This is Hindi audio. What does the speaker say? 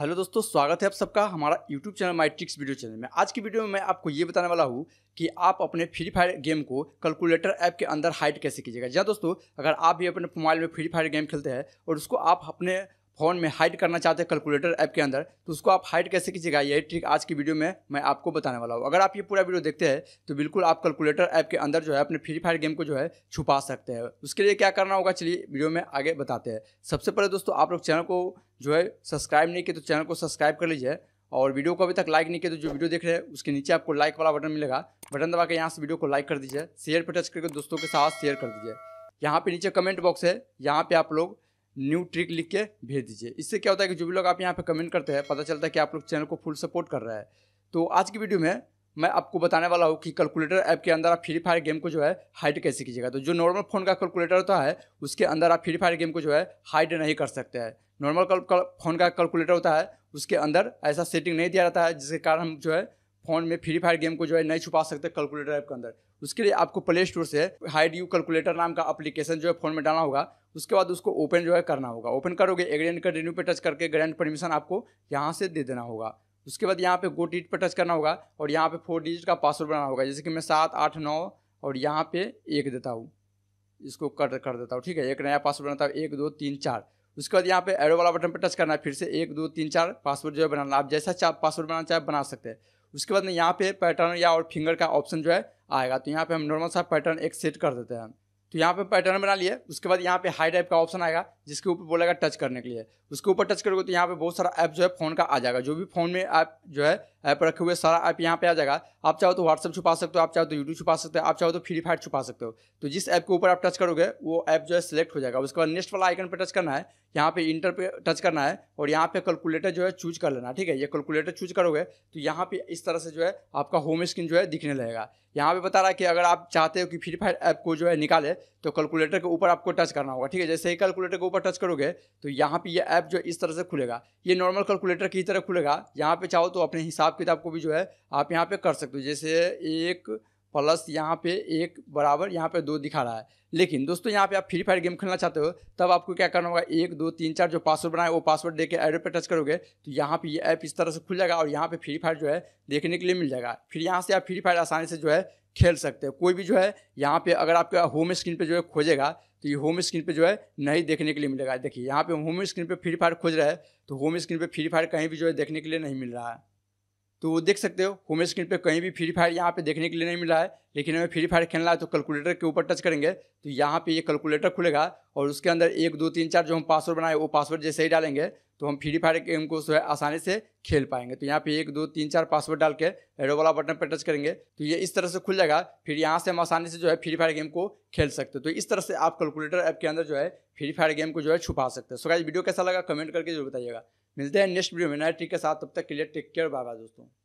हेलो दोस्तों स्वागत है आप सबका हमारा YouTube channel my tricks video channel में आज की वीडियो में मैं आपको ये बताने वाला हूँ कि आप अपने फ्री फायर गेम को कैलकुलेटर ऐप के अंदर हाइड कैसे कीजिएगा जहाँ दोस्तों अगर आप भी अपने मोबाइल में फ्री फायर गेम खेलते हैं और उसको आप अपने फ़ोन में हाइड करना चाहते हैं कैलकुलेटर ऐप के अंदर तो उसको आप हाइड कैसे कीजिएगा यही ट्रिक आज की वीडियो में मैं आपको बताने वाला हूँ अगर आप ये पूरा वीडियो देखते हैं तो बिल्कुल आप कैलकुलेटर ऐप के अंदर जो है अपने फ्री फायर गेम को जो है छुपा सकते हैं उसके लिए क्या करना होगा चलिए वीडियो में आगे बताते हैं सबसे पहले दोस्तों आप लोग चैनल को जो है सब्सक्राइब नहीं किए तो चैनल को सब्सक्राइब कर लीजिए और वीडियो को अभी तक लाइक नहीं किया तो जो वीडियो देख रहे हैं उसके नीचे आपको लाइक वाला बटन मिलेगा बटन दबा के यहाँ से वीडियो को लाइक कर दीजिए शेयर पर टच करके दोस्तों के साथ शेयर कर दीजिए यहाँ पे नीचे कमेंट बॉक्स है यहाँ पे आप लोग न्यू ट्रिक लिख के भेज दीजिए इससे क्या होता है कि जो भी लोग आप यहाँ पे कमेंट करते हैं पता चलता है कि आप लोग चैनल को फुल सपोर्ट कर रहा है तो आज की वीडियो में मैं आपको बताने वाला हूँ कि कैलकुलेटर ऐप के अंदर आप फ्री फायर गेम को जो है हाइड कैसे कीजिएगा तो जो नॉर्मल फ़ोन का कैलकुलेटर होता है उसके अंदर आप फ्री फायर गेम को जो है हाइड नहीं कर सकते हैं नॉर्मल फ़ोन का कैलकुलेटर होता है उसके अंदर ऐसा सेटिंग नहीं दिया जाता है जिसके कारण हम जो है फ़ोन में फ्री फायर गेम को जो है नहीं छुपा सकते कैलकुलेटर ऐप के अंदर उसके लिए आपको प्ले स्टोर से हाइड यू कैलकुलेटर नाम का एप्लीकेशन जो है फ़ोन में डालना होगा उसके बाद उसको ओपन जो है करना होगा ओपन करोगे एग्रेंट का रिन्यू पे टच करके ग्रैंड परमिशन आपको यहाँ से दे देना होगा उसके बाद यहाँ पे गो डिजिट पर टच करना होगा और यहाँ पे फोर डिजिट का पासवर्ड बनाना होगा जैसे कि मैं सात आठ नौ और यहाँ पे एक देता हूँ इसको कट कर देता हूँ ठीक है एक नया पासवर्ड बनाता हूँ एक दो तीन चार उसके बाद यहाँ पे एरो वाला बटन पर टच करना है फिर से एक दो तीन चार पासवर्ड जो है बनाना आप जैसा पासवर्ड बनाना चाहे बना सकते हैं उसके बाद में यहाँ पे पैटर्न या और फिंगर का ऑप्शन जो है आएगा तो यहाँ पे हम नॉर्मल सा पैटर्न एक सेट कर देते हैं तो यहाँ पे पैटर्न बना लिए उसके बाद यहाँ पे हाई टाइप का ऑप्शन आएगा जिसके ऊपर बोला गया टच करने के लिए उसके ऊपर टच करोगे तो यहाँ पे बहुत सारा ऐप जो है फ़ोन का आ जाएगा जो भी फ़ोन में ऐप जो है ऐप रखे हुए सारा ऐप यहाँ पे आ जाएगा आप चाहो तो व्हाट्सअप छुपा सकते हो आप चाहो तो यूट्यूब छुपा सकते हो आप चाहो तो फ्री फायर छुपा सकते हो तो जिस ऐप के ऊपर आप टच करोगे वो ऐप जो है सिलेक्ट हो जाएगा उसके बाद नेक्स्ट वाला आइकन पर टच करना है यहाँ पे इंटर पे टच करना है और यहाँ पे कैलकुलेटर जो है चूज कर लेना ठीक है ये कैलकुलेटर चूज करोगे तो यहाँ पे इस तरह से जो है आपका होम स्क्रीन जो है दिखने लगेगा यहाँ पे बता रहा है कि अगर आप चाहते हो कि फ्री फायर ऐप को जो है निकाले तो कैलकुलेटर के ऊपर आपको टच करना होगा ठीक है जैसे ही कैलकुलेटर के ऊपर पर टच करोगे तो यहाँ पे ये ऐप जो इस तरह से खुलेगा ये नॉर्मल कैलकुलेटर की तरह खुलेगा यहाँ पे चाहो तो अपने हिसाब किताब को भी जो है आप यहाँ पे कर सकते हो जैसे एक प्लस यहाँ पे एक बराबर यहाँ पे दो दिखा रहा है लेकिन दोस्तों यहाँ पे आप फ्री फायर गेम खेलना चाहते हो तब आपको क्या करना होगा एक दो तीन चार जो पासवर्ड बनाए वो पासवर्ड देके एरो पे टच करोगे तो यहाँ पे ये ऐप इस तरह से खुल जाएगा और यहाँ पे फ्री फायर जो है देखने के लिए मिल जाएगा फिर यहाँ से आप फ्री फायर आसानी से जो है खेल सकते हो कोई भी जो है यहाँ पे अगर आपके होम स्क्रीन पे जो है खोजेगा तो ये होम स्क्रीन पे जो है नहीं देखने के लिए मिलेगा देखिए यहाँ पे होम स्क्रीन पे फ्री फायर खोज रहा है तो होम स्क्रीन पे फ्री फायर कहीं भी जो है देखने के लिए नहीं मिल रहा है तो वो देख सकते हो होम स्क्रीन पे कहीं भी फ्री फायर यहाँ पे देखने के लिए नहीं मिला है लेकिन हमें फ्री फायर खेलना है तो कैलकुलेटर के ऊपर टच करेंगे तो यहाँ पे ये कैलकुलेटर खुलेगा और उसके अंदर एक दो तीन चार जो हम पासवर्ड बनाए वो पासवर्ड जैसे ही डालेंगे तो हम फ्री फायर गेम को जो है आसानी से खेल पाएंगे तो यहाँ पे एक दो तीन चार पासवर्ड डाल के एरो वाला बटन पर टच करेंगे तो ये इस तरह से खुल जाएगा फिर यहाँ से हम आसानी से जो है फ्री फायर गेम को खेल सकते हैं तो इस तरह से आप कैलकुलेटर ऐप के अंदर जो है फ्री फायर गेम को जो है छुपा सकते हैं सो वीडियो कैसा लगा कमेंट करके जरूर बताइएगा मिलते हैं नेक्स्ट वीडियो में नए ट्रिक के साथ तब तक के लिए टेक केयर बाय बाय दोस्तों